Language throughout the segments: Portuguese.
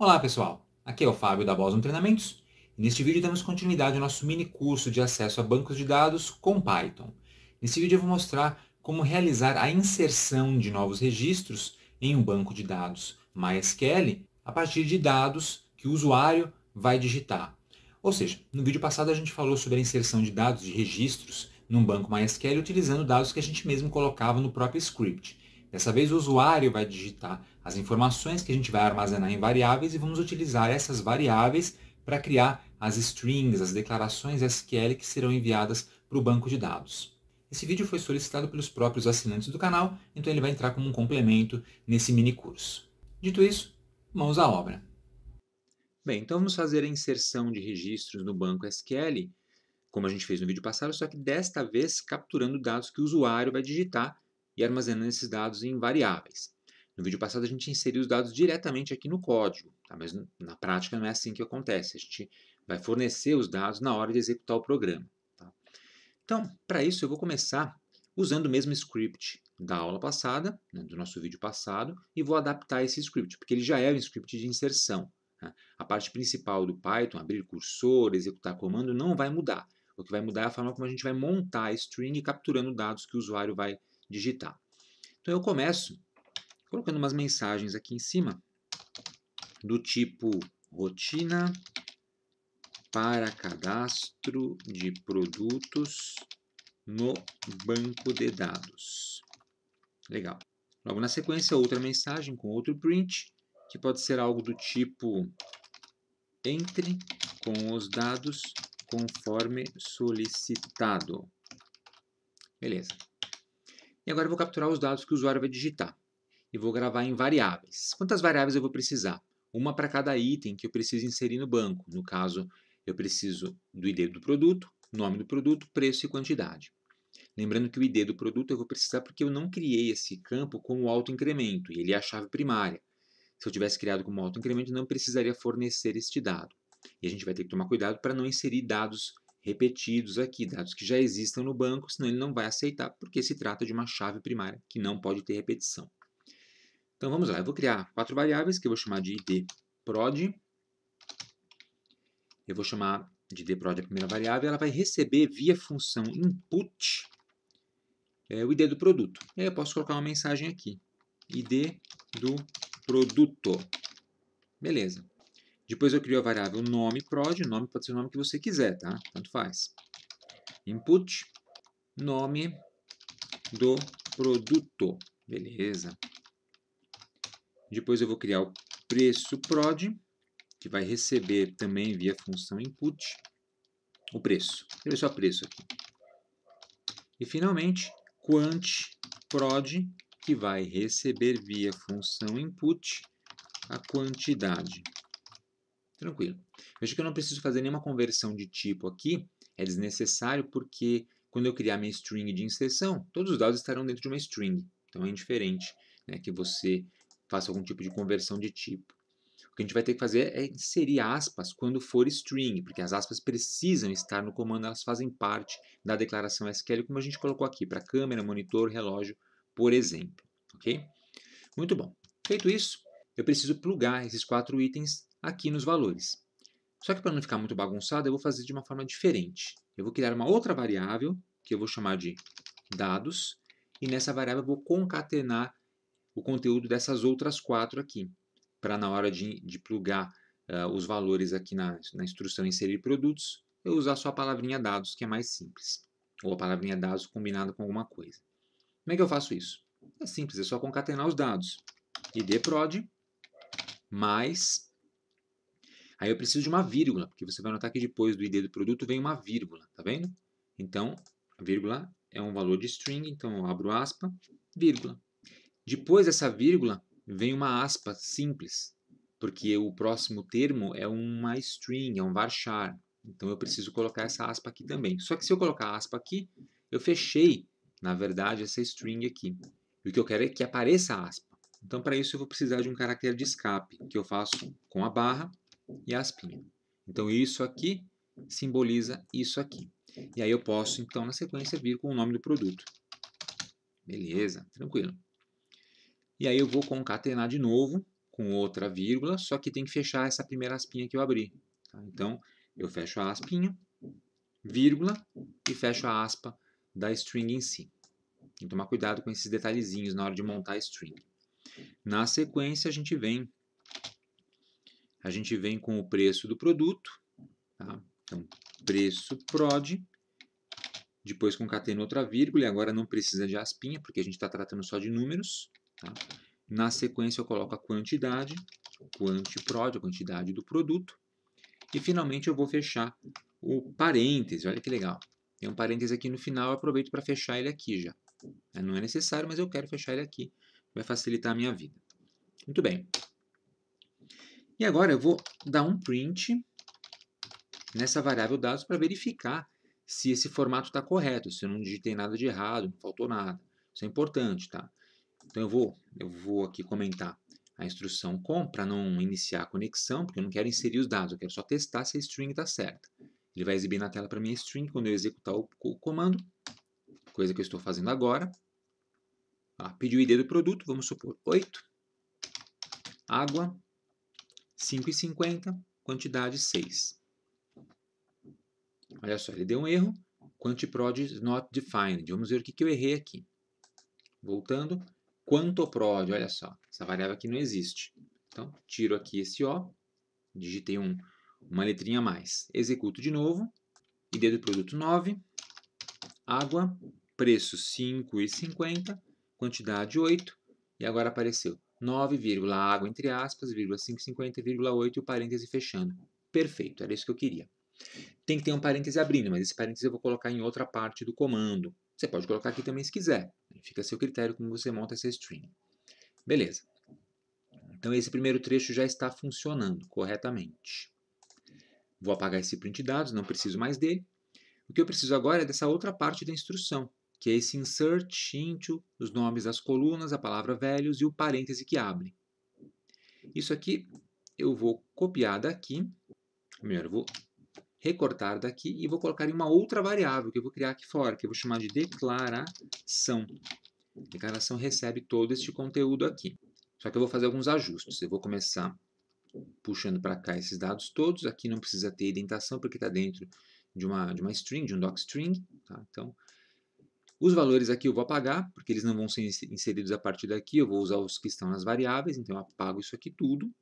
Olá pessoal, aqui é o Fábio da Boson Treinamentos e neste vídeo damos continuidade ao nosso mini curso de acesso a bancos de dados com Python. Nesse vídeo eu vou mostrar como realizar a inserção de novos registros em um banco de dados MySQL a partir de dados que o usuário vai digitar. Ou seja, no vídeo passado a gente falou sobre a inserção de dados de registros num banco MySQL utilizando dados que a gente mesmo colocava no próprio script. Dessa vez o usuário vai digitar as informações que a gente vai armazenar em variáveis e vamos utilizar essas variáveis para criar as strings, as declarações SQL que serão enviadas para o banco de dados. Esse vídeo foi solicitado pelos próprios assinantes do canal, então ele vai entrar como um complemento nesse mini curso. Dito isso, mãos à obra. Bem, então vamos fazer a inserção de registros no banco SQL, como a gente fez no vídeo passado, só que desta vez capturando dados que o usuário vai digitar e armazenando esses dados em variáveis. No vídeo passado a gente inseriu os dados diretamente aqui no código, tá? mas na prática não é assim que acontece. A gente vai fornecer os dados na hora de executar o programa. Tá? Então, para isso eu vou começar usando o mesmo script da aula passada, né, do nosso vídeo passado, e vou adaptar esse script, porque ele já é um script de inserção. Tá? A parte principal do Python, abrir cursor, executar comando, não vai mudar. O que vai mudar é a forma como a gente vai montar a string capturando dados que o usuário vai digitar. Então eu começo colocando umas mensagens aqui em cima do tipo rotina para cadastro de produtos no banco de dados. Legal. Logo na sequência, outra mensagem com outro print, que pode ser algo do tipo entre com os dados conforme solicitado. Beleza. E agora eu vou capturar os dados que o usuário vai digitar e vou gravar em variáveis. Quantas variáveis eu vou precisar? Uma para cada item que eu preciso inserir no banco. No caso, eu preciso do ID do produto, nome do produto, preço e quantidade. Lembrando que o ID do produto eu vou precisar porque eu não criei esse campo como auto-incremento, e ele é a chave primária. Se eu tivesse criado como auto-incremento, não precisaria fornecer este dado. E a gente vai ter que tomar cuidado para não inserir dados repetidos aqui, dados que já existam no banco, senão ele não vai aceitar, porque se trata de uma chave primária que não pode ter repetição. Então vamos lá, eu vou criar quatro variáveis que eu vou chamar de id prod. Eu vou chamar de id prod a primeira variável, ela vai receber via função input é, o id do produto. E aí eu posso colocar uma mensagem aqui, id do produto. Beleza. Depois eu crio a variável nome prod, o nome pode ser o nome que você quiser, tá? Tanto faz. Input, nome do produto, beleza. Depois eu vou criar o preço prod, que vai receber também via função input, o preço. Escreve só preço aqui. E finalmente, quant prod, que vai receber via função input a quantidade. Tranquilo. Veja que eu não preciso fazer nenhuma conversão de tipo aqui, é desnecessário porque quando eu criar minha string de inserção, todos os dados estarão dentro de uma string. Então é indiferente né, que você faça algum tipo de conversão de tipo. O que a gente vai ter que fazer é inserir aspas quando for string, porque as aspas precisam estar no comando, elas fazem parte da declaração SQL, como a gente colocou aqui, para câmera, monitor, relógio, por exemplo. Ok? Muito bom. Feito isso, eu preciso plugar esses quatro itens aqui nos valores. Só que para não ficar muito bagunçado, eu vou fazer de uma forma diferente. Eu vou criar uma outra variável, que eu vou chamar de dados, e nessa variável eu vou concatenar o conteúdo dessas outras quatro aqui, para na hora de, de plugar uh, os valores aqui na, na instrução inserir produtos, eu usar só a palavrinha dados, que é mais simples, ou a palavrinha dados combinada com alguma coisa. Como é que eu faço isso? É simples, é só concatenar os dados. idprod mais Aí eu preciso de uma vírgula, porque você vai notar que depois do ID do produto vem uma vírgula, tá vendo? Então, a vírgula é um valor de string, então eu abro aspa, vírgula. Depois dessa vírgula vem uma aspa simples, porque o próximo termo é uma string, é um varchar. Então eu preciso colocar essa aspa aqui também. Só que se eu colocar a aspa aqui, eu fechei, na verdade, essa string aqui. E o que eu quero é que apareça a aspa. Então para isso eu vou precisar de um caractere de escape, que eu faço com a barra e a Então, isso aqui simboliza isso aqui. E aí eu posso, então, na sequência, vir com o nome do produto. Beleza, tranquilo. E aí eu vou concatenar de novo com outra vírgula, só que tem que fechar essa primeira aspinha que eu abri. Tá? Então, eu fecho a aspinha, vírgula, e fecho a aspa da string em si. Tem que tomar cuidado com esses detalhezinhos na hora de montar a string. Na sequência, a gente vem a gente vem com o preço do produto, tá? então preço prod, depois concateno outra vírgula, e agora não precisa de aspinha, porque a gente está tratando só de números. Tá? Na sequência eu coloco a quantidade, prod a quantidade do produto, e finalmente eu vou fechar o parêntese, olha que legal. Tem um parêntese aqui no final, eu aproveito para fechar ele aqui já. Não é necessário, mas eu quero fechar ele aqui, vai facilitar a minha vida. Muito bem. E agora eu vou dar um print nessa variável dados para verificar se esse formato está correto, se eu não digitei nada de errado, não faltou nada. Isso é importante, tá? Então eu vou, eu vou aqui comentar a instrução com para não iniciar a conexão, porque eu não quero inserir os dados, eu quero só testar se a string está certa. Ele vai exibir na tela para mim a string quando eu executar o, o comando, coisa que eu estou fazendo agora. Ah, pediu o ID do produto, vamos supor 8, água, 5,50, quantidade 6. Olha só, ele deu um erro. Quanti prod not defined. Vamos ver o que, que eu errei aqui. Voltando, quanto prod, olha só, essa variável aqui não existe. Então, tiro aqui esse O, digitei um, uma letrinha a mais. Executo de novo, ID do produto 9, água, preço 5,50, quantidade 8, e agora apareceu 9, água entre aspas, vírgula 550, vírgula 8 e o parêntese fechando. Perfeito, era isso que eu queria. Tem que ter um parêntese abrindo, mas esse parêntese eu vou colocar em outra parte do comando. Você pode colocar aqui também se quiser. Fica a seu critério como você monta essa string. Beleza. Então esse primeiro trecho já está funcionando corretamente. Vou apagar esse print dados, não preciso mais dele. O que eu preciso agora é dessa outra parte da instrução, que é esse insert into, os nomes das colunas, a palavra values e o parêntese que abre. Isso aqui eu vou copiar daqui, melhor vou recortar daqui e vou colocar em uma outra variável que eu vou criar aqui fora, que eu vou chamar de declaração. A declaração recebe todo este conteúdo aqui. Só que eu vou fazer alguns ajustes. Eu vou começar puxando para cá esses dados todos. Aqui não precisa ter identação porque está dentro de uma, de uma string, de um docstring. Tá? Então, os valores aqui eu vou apagar, porque eles não vão ser inseridos a partir daqui, eu vou usar os que estão nas variáveis, então eu apago isso aqui tudo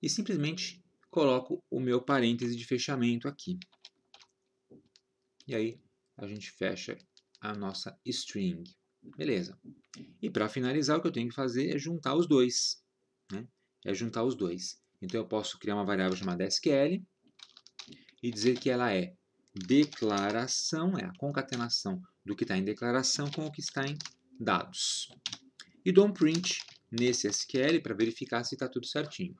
e simplesmente coloco o meu parêntese de fechamento aqui. E aí a gente fecha a nossa string. Beleza. E para finalizar, o que eu tenho que fazer é juntar os dois. Né? É juntar os dois. Então eu posso criar uma variável chamada SQL e dizer que ela é declaração, é a concatenação do que está em declaração com o que está em dados. E dou um print nesse SQL para verificar se está tudo certinho.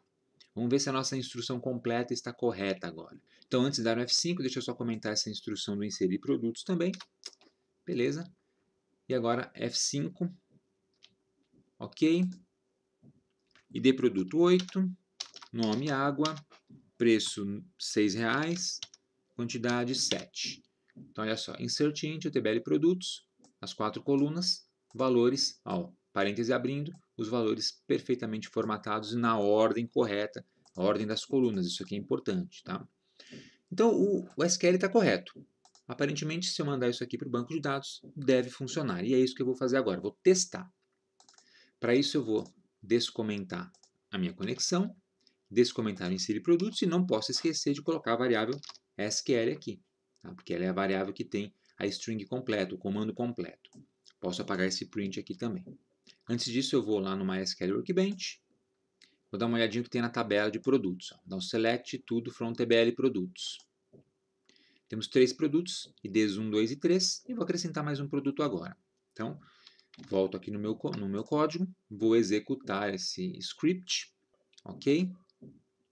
Vamos ver se a nossa instrução completa está correta agora. Então, antes de dar um F5, deixa eu só comentar essa instrução do inserir produtos também. Beleza. E agora F5. Ok. ID produto 8. Nome água. Preço R$ 6,00. Quantidade 7. Então, olha só, insert into UTBL produtos, as quatro colunas, valores, ó, parêntese abrindo, os valores perfeitamente formatados e na ordem correta, a ordem das colunas, isso aqui é importante, tá? Então, o, o SQL está correto. Aparentemente, se eu mandar isso aqui para o banco de dados, deve funcionar. E é isso que eu vou fazer agora, vou testar. Para isso, eu vou descomentar a minha conexão, descomentar inserir produtos e não posso esquecer de colocar a variável SQL aqui tá? porque ela é a variável que tem a string completa, o comando completo. Posso apagar esse print aqui também. Antes disso, eu vou lá no MySQL Workbench, vou dar uma olhadinha que tem na tabela de produtos. Ó. Dá um select tudo from TBL produtos. Temos três produtos, IDs 1, 2 e 3, e vou acrescentar mais um produto agora. Então, volto aqui no meu, no meu código, vou executar esse script, ok? Vamos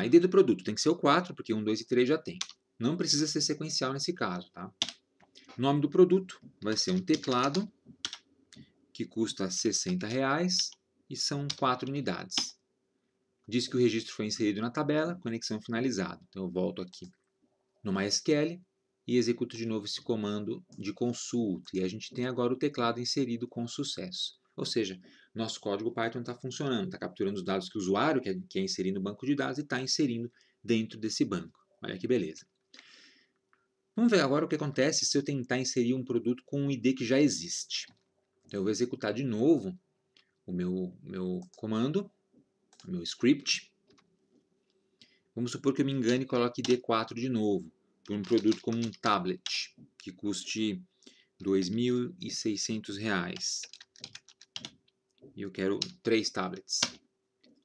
lá, ID do produto tem que ser o 4, porque 1, 2 e 3 já tem. Não precisa ser sequencial nesse caso, tá? Nome do produto vai ser um teclado que custa 60 reais e são quatro unidades. Diz que o registro foi inserido na tabela, conexão finalizada. Então eu volto aqui no MySQL e executo de novo esse comando de consulta. E a gente tem agora o teclado inserido com sucesso. Ou seja, nosso código Python está funcionando, está capturando os dados que o usuário quer, quer inserir no banco de dados e está inserindo dentro desse banco. Olha que beleza. Vamos ver agora o que acontece se eu tentar inserir um produto com um ID que já existe. Então, eu vou executar de novo o meu, meu comando, o meu script. Vamos supor que eu me engane e coloque ID4 de novo, por um produto como um tablet, que custe R$ 2.600. E eu quero três tablets.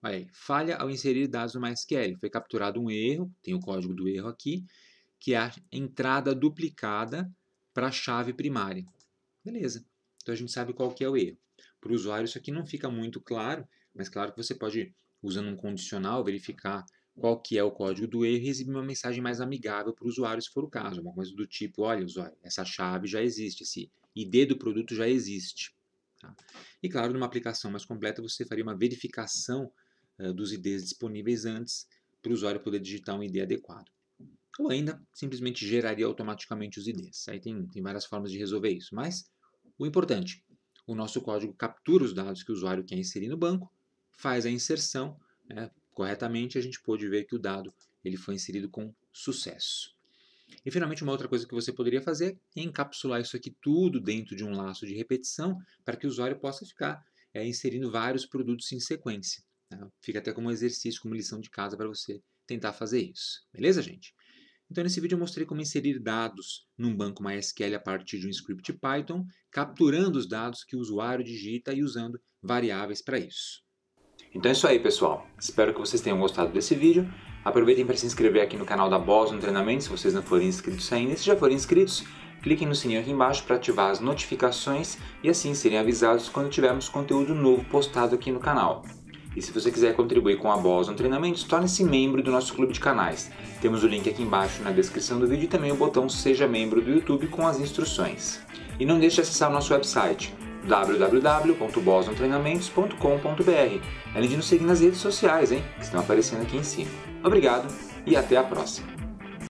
Olha aí, falha ao inserir dados no MySQL. Foi capturado um erro, tem o código do erro aqui, que é a entrada duplicada para a chave primária. Beleza. Então a gente sabe qual que é o erro. Para o usuário isso aqui não fica muito claro, mas claro que você pode, usando um condicional, verificar qual que é o código do erro e exibir uma mensagem mais amigável para o usuário, se for o caso. Uma coisa do tipo, olha usuário, essa chave já existe, esse ID do produto já existe. Tá? E claro, numa aplicação mais completa, você faria uma verificação uh, dos IDs disponíveis antes para o usuário poder digitar um ID adequado ou ainda simplesmente geraria automaticamente os IDs. Aí tem, tem várias formas de resolver isso, mas o importante, o nosso código captura os dados que o usuário quer inserir no banco, faz a inserção né, corretamente, a gente pode ver que o dado ele foi inserido com sucesso. E finalmente, uma outra coisa que você poderia fazer é encapsular isso aqui tudo dentro de um laço de repetição para que o usuário possa ficar é, inserindo vários produtos em sequência. Né? Fica até como um exercício, como lição de casa para você tentar fazer isso. Beleza, gente? Então, nesse vídeo eu mostrei como inserir dados num banco MySQL a partir de um script Python, capturando os dados que o usuário digita e usando variáveis para isso. Então é isso aí, pessoal. Espero que vocês tenham gostado desse vídeo. Aproveitem para se inscrever aqui no canal da no Treinamento, se vocês não forem inscritos ainda. E se já forem inscritos, cliquem no sininho aqui embaixo para ativar as notificações e assim serem avisados quando tivermos conteúdo novo postado aqui no canal. E se você quiser contribuir com a Boson Treinamentos, torne-se membro do nosso clube de canais. Temos o link aqui embaixo na descrição do vídeo e também o botão Seja Membro do YouTube com as instruções. E não deixe de acessar o nosso website www.bosontreinamentos.com.br, além de nos seguir nas redes sociais, hein, que estão aparecendo aqui em cima. Obrigado e até a próxima!